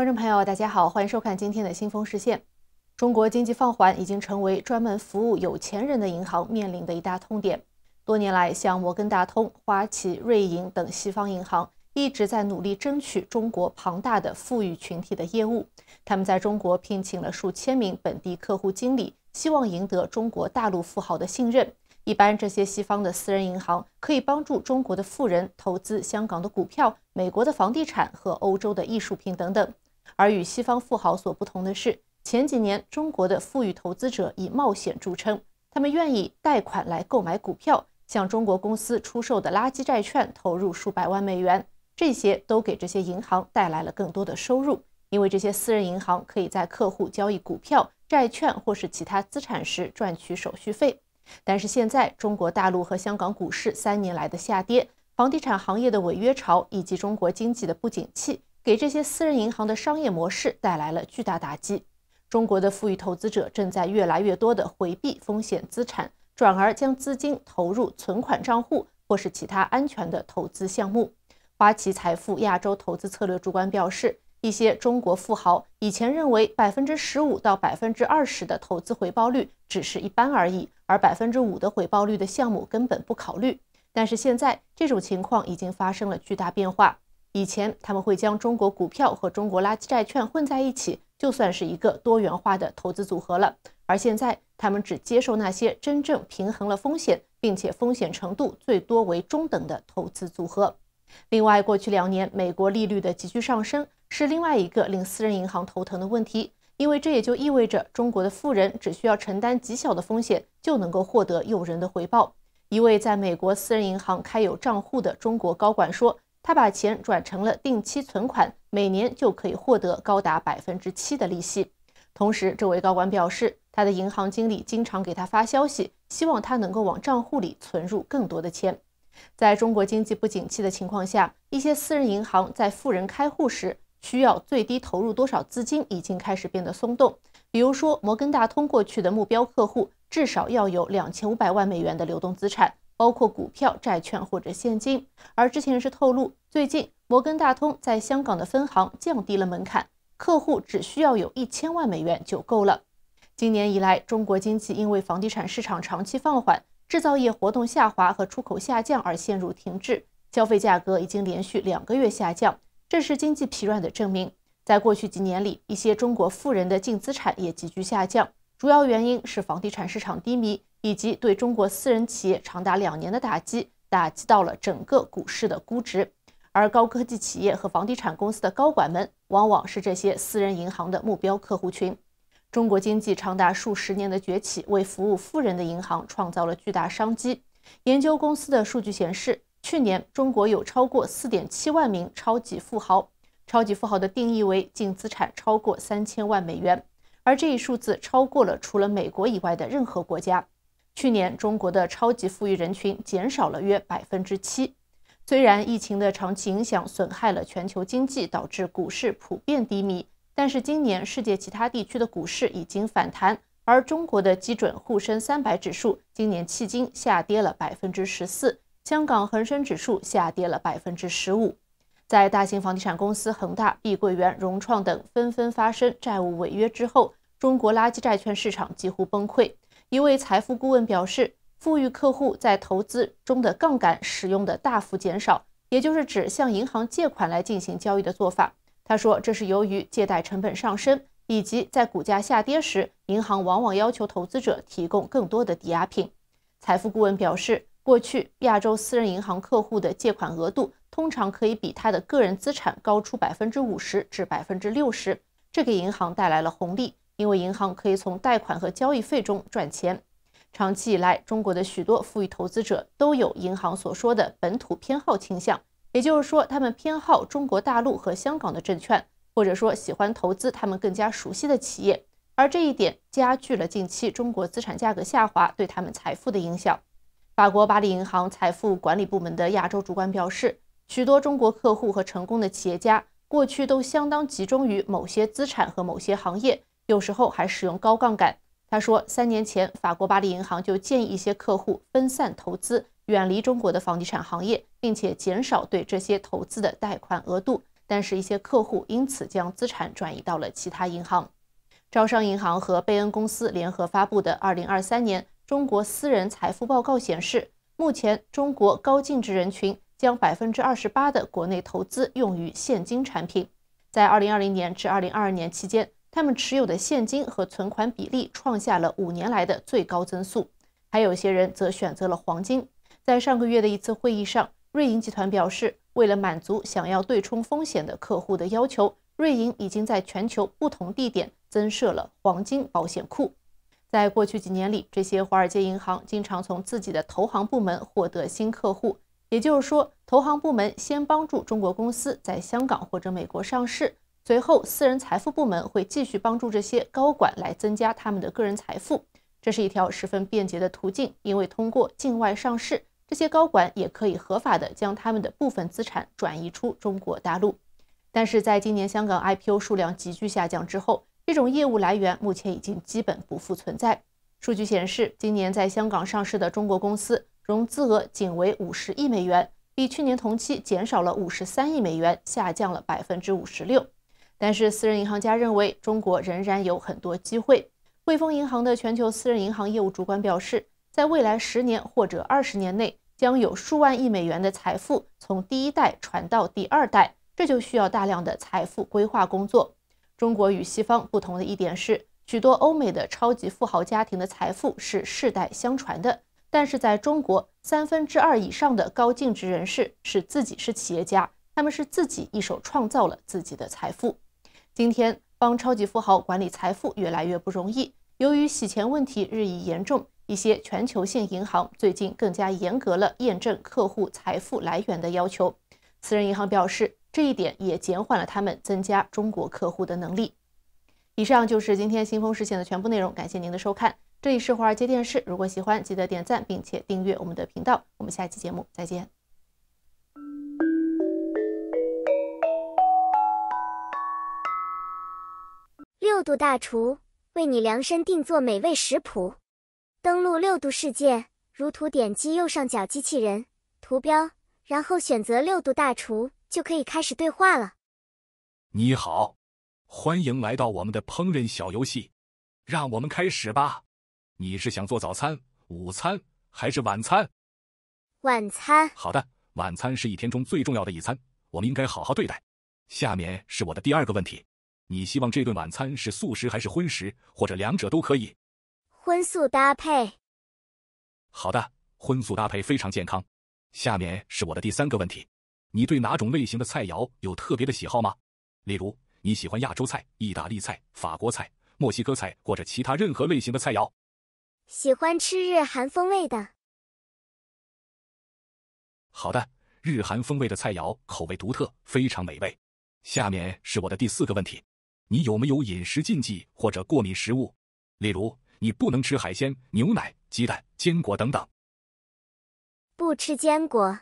观众朋友，大家好，欢迎收看今天的《新风视线》。中国经济放缓已经成为专门服务有钱人的银行面临的一大痛点。多年来，像摩根大通、花旗、瑞银等西方银行一直在努力争取中国庞大的富裕群体的业务。他们在中国聘请了数千名本地客户经理，希望赢得中国大陆富豪的信任。一般这些西方的私人银行可以帮助中国的富人投资香港的股票、美国的房地产和欧洲的艺术品等等。而与西方富豪所不同的是，前几年中国的富裕投资者以冒险著称，他们愿意贷款来购买股票，向中国公司出售的垃圾债券投入数百万美元，这些都给这些银行带来了更多的收入，因为这些私人银行可以在客户交易股票、债券或是其他资产时赚取手续费。但是现在，中国大陆和香港股市三年来的下跌，房地产行业的违约潮，以及中国经济的不景气。给这些私人银行的商业模式带来了巨大打击。中国的富裕投资者正在越来越多地回避风险资产，转而将资金投入存款账户或是其他安全的投资项目。花旗财富亚洲投资策略主管表示，一些中国富豪以前认为百分之十五到百分之二十的投资回报率只是一般而已，而百分之五的回报率的项目根本不考虑。但是现在这种情况已经发生了巨大变化。以前他们会将中国股票和中国垃圾债券混在一起，就算是一个多元化的投资组合了。而现在，他们只接受那些真正平衡了风险，并且风险程度最多为中等的投资组合。另外，过去两年美国利率的急剧上升是另外一个令私人银行头疼的问题，因为这也就意味着中国的富人只需要承担极小的风险就能够获得诱人的回报。一位在美国私人银行开有账户的中国高管说。他把钱转成了定期存款，每年就可以获得高达百分之七的利息。同时，这位高管表示，他的银行经理经常给他发消息，希望他能够往账户里存入更多的钱。在中国经济不景气的情况下，一些私人银行在富人开户时需要最低投入多少资金，已经开始变得松动。比如说，摩根大通过去的目标客户至少要有两千五百万美元的流动资产。包括股票、债券或者现金。而知情人士透露，最近摩根大通在香港的分行降低了门槛，客户只需要有一千万美元就够了。今年以来，中国经济因为房地产市场长期放缓、制造业活动下滑和出口下降而陷入停滞，消费价格已经连续两个月下降，这是经济疲软的证明。在过去几年里，一些中国富人的净资产也急剧下降，主要原因是房地产市场低迷。以及对中国私人企业长达两年的打击，打击到了整个股市的估值。而高科技企业和房地产公司的高管们，往往是这些私人银行的目标客户群。中国经济长达数十年的崛起，为服务富人的银行创造了巨大商机。研究公司的数据显示，去年中国有超过四点七万名超级富豪，超级富豪的定义为净资产超过三千万美元，而这一数字超过了除了美国以外的任何国家。去年中国的超级富裕人群减少了约百分之七。虽然疫情的长期影响损害了全球经济，导致股市普遍低迷，但是今年世界其他地区的股市已经反弹，而中国的基准沪深三百指数今年迄今下跌了百分之十四，香港恒生指数下跌了百分之十五。在大型房地产公司恒大、碧桂园、融创等纷纷发生债务违约之后，中国垃圾债券市场几乎崩溃。一位财富顾问表示，富裕客户在投资中的杠杆使用的大幅减少，也就是指向银行借款来进行交易的做法。他说，这是由于借贷成本上升，以及在股价下跌时，银行往往要求投资者提供更多的抵押品。财富顾问表示，过去亚洲私人银行客户的借款额度通常可以比他的个人资产高出百分之五十至百分之六十，这给银行带来了红利。因为银行可以从贷款和交易费中赚钱。长期以来，中国的许多富裕投资者都有银行所说的本土偏好倾向，也就是说，他们偏好中国大陆和香港的证券，或者说喜欢投资他们更加熟悉的企业。而这一点加剧了近期中国资产价格下滑对他们财富的影响。法国巴黎银行财富管理部门的亚洲主管表示，许多中国客户和成功的企业家过去都相当集中于某些资产和某些行业。有时候还使用高杠杆。他说，三年前，法国巴黎银行就建议一些客户分散投资，远离中国的房地产行业，并且减少对这些投资的贷款额度。但是，一些客户因此将资产转移到了其他银行。招商银行和贝恩公司联合发布的《二零二三年中国私人财富报告》显示，目前中国高净值人群将百分之二十八的国内投资用于现金产品，在二零二零年至二零二二年期间。他们持有的现金和存款比例创下了五年来的最高增速，还有些人则选择了黄金。在上个月的一次会议上，瑞银集团表示，为了满足想要对冲风险的客户的要求，瑞银已经在全球不同地点增设了黄金保险库。在过去几年里，这些华尔街银行经常从自己的投行部门获得新客户，也就是说，投行部门先帮助中国公司在香港或者美国上市。随后，私人财富部门会继续帮助这些高管来增加他们的个人财富，这是一条十分便捷的途径，因为通过境外上市，这些高管也可以合法的将他们的部分资产转移出中国大陆。但是，在今年香港 IPO 数量急剧下降之后，这种业务来源目前已经基本不复存在。数据显示，今年在香港上市的中国公司融资额仅为五十亿美元，比去年同期减少了五十三亿美元，下降了百分之五十六。但是，私人银行家认为，中国仍然有很多机会。汇丰银行的全球私人银行业务主管表示，在未来十年或者二十年内，将有数万亿美元的财富从第一代传到第二代，这就需要大量的财富规划工作。中国与西方不同的一点是，许多欧美的超级富豪家庭的财富是世代相传的，但是在中国，三分之二以上的高净值人士是自己是企业家，他们是自己一手创造了自己的财富。今天帮超级富豪管理财富越来越不容易，由于洗钱问题日益严重，一些全球性银行最近更加严格了验证客户财富来源的要求。私人银行表示，这一点也减缓了他们增加中国客户的能力。以上就是今天新风事件的全部内容，感谢您的收看。这里是华尔街电视，如果喜欢，记得点赞并且订阅我们的频道。我们下期节目再见。六度大厨为你量身定做美味食谱。登录六度世界，如图，点击右上角机器人图标，然后选择六度大厨，就可以开始对话了。你好，欢迎来到我们的烹饪小游戏，让我们开始吧。你是想做早餐、午餐还是晚餐？晚餐。好的，晚餐是一天中最重要的一餐，我们应该好好对待。下面是我的第二个问题。你希望这顿晚餐是素食还是荤食，或者两者都可以？荤素搭配。好的，荤素搭配非常健康。下面是我的第三个问题：你对哪种类型的菜肴有特别的喜好吗？例如，你喜欢亚洲菜、意大利菜、法国菜、墨西哥菜，或者其他任何类型的菜肴？喜欢吃日韩风味的。好的，日韩风味的菜肴口味独特，非常美味。下面是我的第四个问题。你有没有饮食禁忌或者过敏食物？例如，你不能吃海鲜、牛奶、鸡蛋、坚果等等。不吃坚果。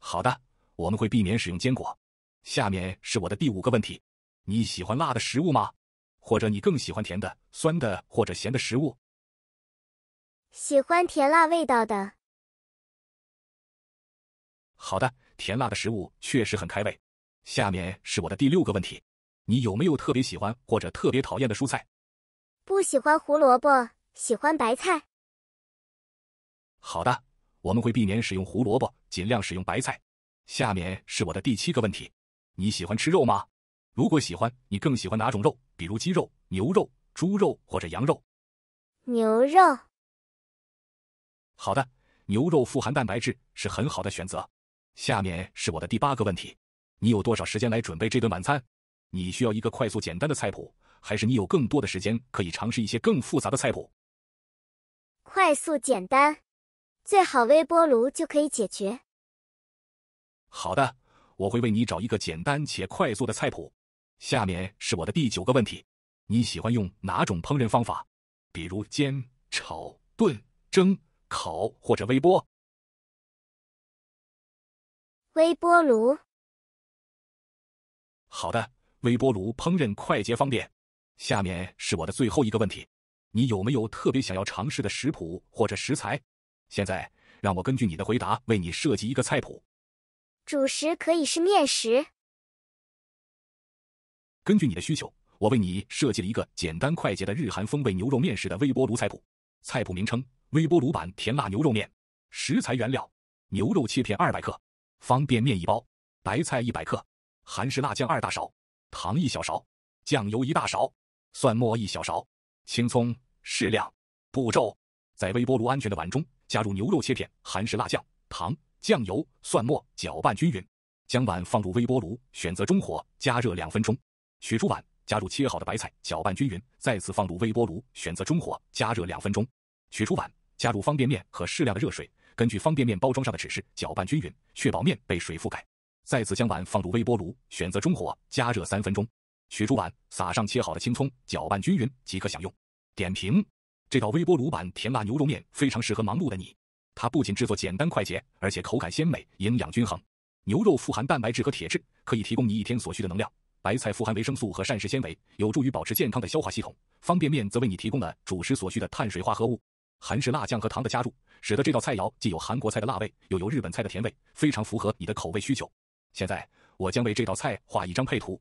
好的，我们会避免使用坚果。下面是我的第五个问题：你喜欢辣的食物吗？或者你更喜欢甜的、酸的或者咸的食物？喜欢甜辣味道的。好的，甜辣的食物确实很开胃。下面是我的第六个问题，你有没有特别喜欢或者特别讨厌的蔬菜？不喜欢胡萝卜，喜欢白菜。好的，我们会避免使用胡萝卜，尽量使用白菜。下面是我的第七个问题，你喜欢吃肉吗？如果喜欢，你更喜欢哪种肉？比如鸡肉、牛肉、猪肉或者羊肉？牛肉。好的，牛肉富含蛋白质，是很好的选择。下面是我的第八个问题。你有多少时间来准备这顿晚餐？你需要一个快速简单的菜谱，还是你有更多的时间可以尝试一些更复杂的菜谱？快速简单，最好微波炉就可以解决。好的，我会为你找一个简单且快速的菜谱。下面是我的第九个问题：你喜欢用哪种烹饪方法？比如煎、炒、炖、蒸、烤或者微波？微波炉。好的，微波炉烹饪快捷方便。下面是我的最后一个问题，你有没有特别想要尝试的食谱或者食材？现在让我根据你的回答为你设计一个菜谱。主食可以是面食。根据你的需求，我为你设计了一个简单快捷的日韩风味牛肉面食的微波炉菜谱。菜谱名称：微波炉版甜辣牛肉面。食材原料：牛肉切片200克，方便面一包，白菜100克。韩式辣酱二大勺，糖一小勺，酱油一大勺，蒜末一小勺，青葱适量。步骤：在微波炉安全的碗中加入牛肉切片、韩式辣酱、糖、酱油、蒜末，搅拌均匀。将碗放入微波炉，选择中火加热两分钟。取出碗，加入切好的白菜，搅拌均匀。再次放入微波炉，选择中火加热两分钟。取出碗，加入方便面和适量的热水，根据方便面包装上的指示搅拌均匀，确保面被水覆盖。再次将碗放入微波炉，选择中火加热三分钟。取出碗，撒上切好的青葱，搅拌均匀即可享用。点评：这道微波炉版甜辣牛肉面非常适合忙碌的你。它不仅制作简单快捷，而且口感鲜美，营养均衡。牛肉富含蛋白质和铁质，可以提供你一天所需的能量；白菜富含维生素和膳食纤维，有助于保持健康的消化系统；方便面则为你提供了主食所需的碳水化合物。韩式辣酱和糖的加入，使得这道菜肴既有韩国菜的辣味，又有日本菜的甜味，非常符合你的口味需求。现在，我将为这道菜画一张配图。